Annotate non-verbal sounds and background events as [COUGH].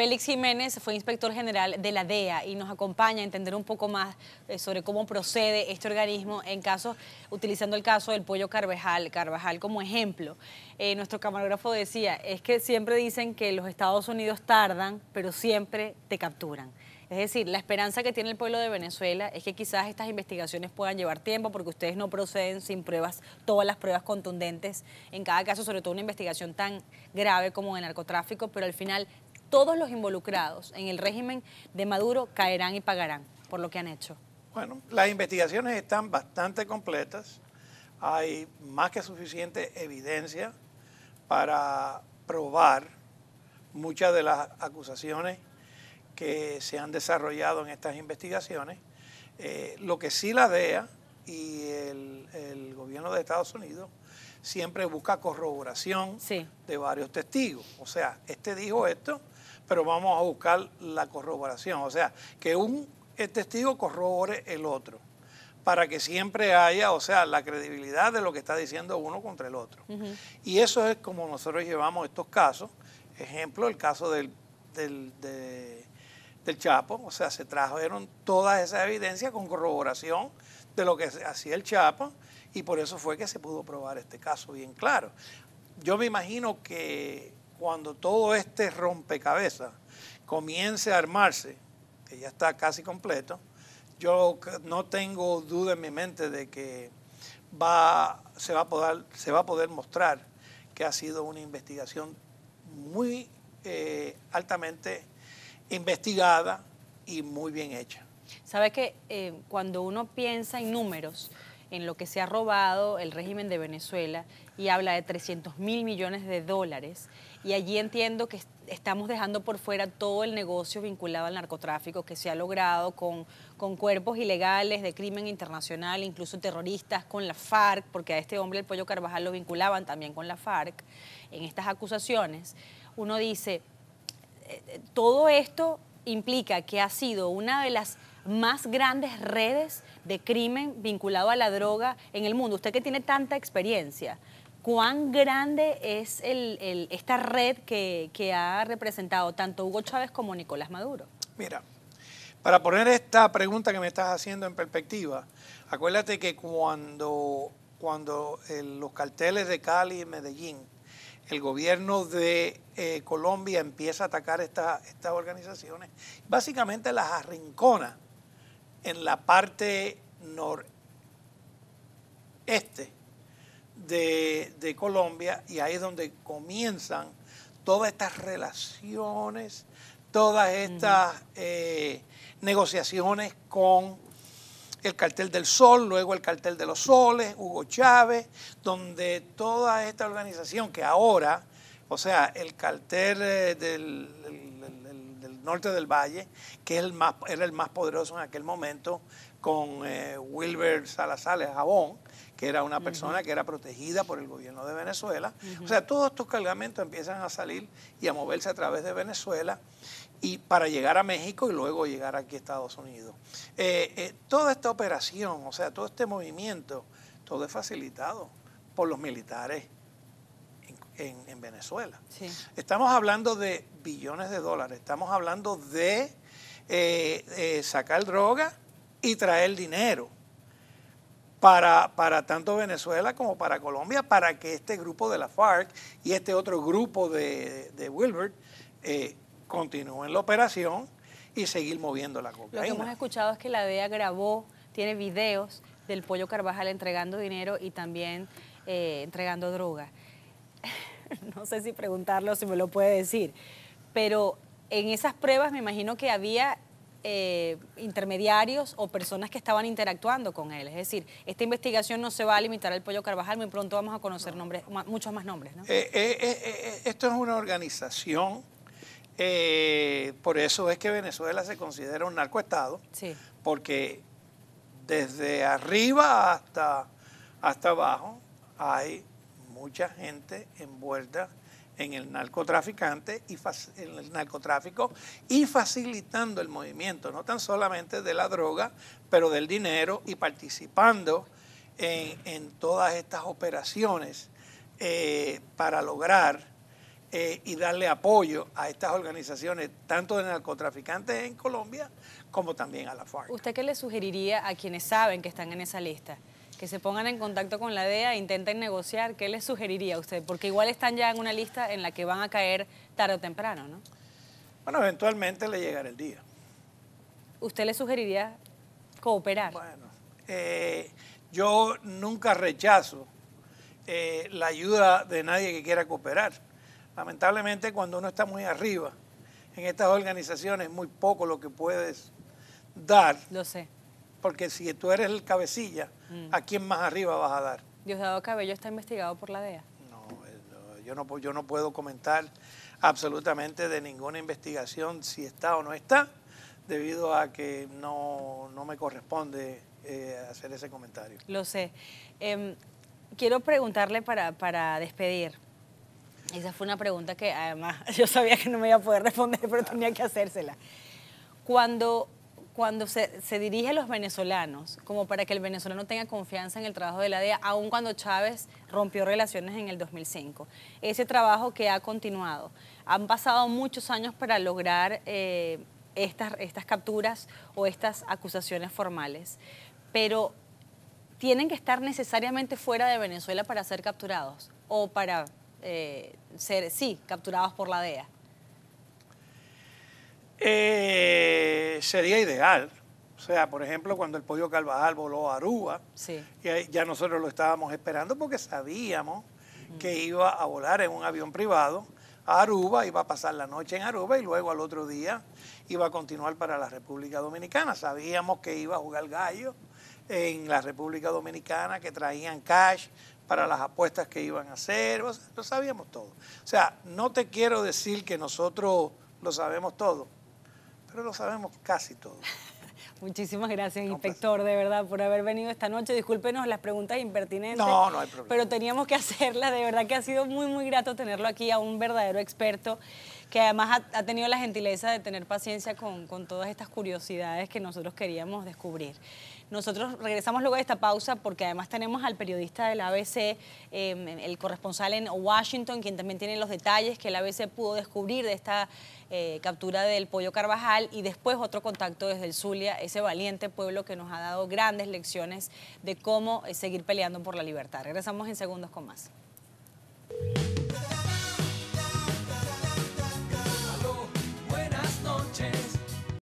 Félix Jiménez fue inspector general de la DEA y nos acompaña a entender un poco más eh, sobre cómo procede este organismo en casos, utilizando el caso del pollo Carvajal, Carvajal como ejemplo. Eh, nuestro camarógrafo decía, es que siempre dicen que los Estados Unidos tardan, pero siempre te capturan. Es decir, la esperanza que tiene el pueblo de Venezuela es que quizás estas investigaciones puedan llevar tiempo porque ustedes no proceden sin pruebas, todas las pruebas contundentes en cada caso, sobre todo una investigación tan grave como el narcotráfico, pero al final todos los involucrados en el régimen de Maduro caerán y pagarán por lo que han hecho? Bueno, las investigaciones están bastante completas. Hay más que suficiente evidencia para probar muchas de las acusaciones que se han desarrollado en estas investigaciones. Eh, lo que sí la DEA y el, gobierno de Estados Unidos siempre busca corroboración de varios testigos. O sea, este dijo esto, pero vamos a buscar la corroboración, o sea, que un testigo corrobore el otro para que siempre haya, o sea, la credibilidad de lo que está diciendo uno contra el otro. Y eso es como nosotros llevamos estos casos. Ejemplo, el caso del, del, del Chapo, o sea, se trajeron todas esas evidencias con corroboración de lo que hacía el Chapo y por eso fue que se pudo probar este caso bien claro. Yo me imagino que cuando todo este rompecabezas comience a armarse, que ya está casi completo, yo no tengo duda en mi mente de que va, se, va a poder, se va a poder mostrar que ha sido una investigación muy eh, altamente investigada y muy bien hecha. Sabe que eh, cuando uno piensa en números, en lo que se ha robado el régimen de Venezuela y habla de 300 mil millones de dólares, y allí entiendo que estamos dejando por fuera todo el negocio vinculado al narcotráfico que se ha logrado con, con cuerpos ilegales de crimen internacional, incluso terroristas, con la FARC, porque a este hombre, el Pollo Carvajal, lo vinculaban también con la FARC en estas acusaciones. Uno dice, eh, eh, todo esto implica que ha sido una de las más grandes redes de crimen vinculado a la droga en el mundo. Usted que tiene tanta experiencia, cuán grande es esta red que, ha representado tanto Hugo Chávez como Nicolás Maduro? Mira, para poner esta pregunta que me estás haciendo en perspectiva, acuérdate que cuando, cuando eh, los carteles de Cali y Medellín, el gobierno de eh, Colombia empieza a atacar esta, estas organizaciones, básicamente las arrincona en la parte noreste de, Colombia y ahí es donde comienzan todas estas relaciones, todas estas eh, negociaciones con el cartel del Sol, luego el cartel de los Soles, Hugo Chávez, donde toda esta organización que ahora, o sea, el cartel eh, del norte del valle, que era el más poderoso en aquel momento, con eh, Wilber Salazar Jabón, que era una persona que era protegida por el gobierno de Venezuela. O sea, todos estos cargamentos empiezan a salir y a moverse a través de Venezuela y para llegar a México y luego llegar aquí a Estados Unidos. Eh, eh, toda esta operación, o sea, todo este movimiento, todo es facilitado por los militares en, Venezuela. Estamos hablando de billones de dólares, estamos hablando de eh, eh, sacar droga y traer dinero para, tanto Venezuela como para Colombia, para que este grupo de la FARC y este otro grupo de, Wilbert eh, continúen la operación y seguir moviendo la cocaína. Lo que hemos escuchado es que la DEA grabó, tiene videos del Pollo Carvajal entregando dinero y también entregando droga. [LAUGHS] no sé si preguntarlo, si me lo puede decir, pero en esas pruebas me imagino que había eh, intermediarios o personas que estaban interactuando con él. Es decir, esta investigación no se va a limitar al Pollo Carvajal, muy pronto vamos a conocer nombres, muchos más nombres. Eh, eh, esto es una organización, por eso es que Venezuela se considera un narcoestado, porque desde arriba hasta, hasta abajo hay mucha gente envuelta en el narcotraficante y en el narcotráfico y facilitando el movimiento, no tan solamente de la droga, pero del dinero y participando en, todas estas operaciones eh, para lograr eh, y darle apoyo a estas organizaciones, tanto de narcotraficantes en Colombia como también a la FARC. ¿Usted qué le sugeriría a quienes saben que están en esa lista? que se pongan en contacto con la DEA e intenten negociar, ¿qué les sugeriría a usted? Porque igual están ya en una lista en la que van a caer tarde o temprano, ¿no? Bueno, eventualmente le llegará el día. ¿Usted le sugeriría cooperar? Bueno, eh, yo nunca rechazo eh, la ayuda de nadie que quiera cooperar. Lamentablemente cuando uno está muy arriba en estas organizaciones es muy poco lo que puedes dar. Lo sé porque si tú eres el cabecilla, ¿a mm. quién más arriba vas a dar? Diosdado Cabello está investigado por la DEA. Eh, no, yo no, yo no puedo comentar absolutamente de ninguna investigación si está o no está, debido a que no, me corresponde eh, hacer ese comentario. Lo sé. Em, quiero preguntarle para, para despedir. Esa fue una pregunta que además [LAUGHS] yo sabía que no me iba a poder responder, pero tenía que hacérsela. Cuando cuando se, dirige a los venezolanos, como para que el venezolano tenga confianza en el trabajo de la DEA, aun cuando Chávez rompió relaciones en el 2005. Ese trabajo que ha continuado. Han pasado muchos años para lograr eh, estas, capturas o estas acusaciones formales, pero tienen que estar necesariamente fuera de Venezuela para ser capturados o para eh, ser, sí, capturados por la DEA. Eh, sería ideal. O sea, por ejemplo, cuando el pollo Carvajal voló a Aruba, ya nosotros lo estábamos esperando porque sabíamos que iba a volar en un avión privado a Aruba, iba a pasar la noche en Aruba y luego al otro día iba a continuar para la República Dominicana. Sabíamos que iba a jugar gallo en la República Dominicana, que traían cash para las apuestas que iban a hacer, lo sabíamos todo. O sea, no te quiero decir que nosotros lo sabemos todo, pero lo sabemos casi todo. [LAUGHS] Muchísimas gracias, pues. inspector, de verdad, por haber venido esta noche. Discúlpenos las preguntas impertinentes. No, no hay problema. Pero teníamos que [LAUGHS] hacerlas, de verdad que ha sido muy, muy grato tenerlo aquí a un verdadero experto que además ha, tenido la gentileza de tener paciencia con, todas estas curiosidades que nosotros queríamos descubrir. Nosotros regresamos luego de esta pausa porque además tenemos al periodista del ABC, em, el corresponsal en Washington, quien también tiene los detalles que el ABC pudo descubrir de esta eh, captura del pollo Carvajal y después otro contacto desde el Zulia, ese valiente pueblo que nos ha dado grandes lecciones de cómo eh, seguir peleando por la libertad. Regresamos en segundos con más.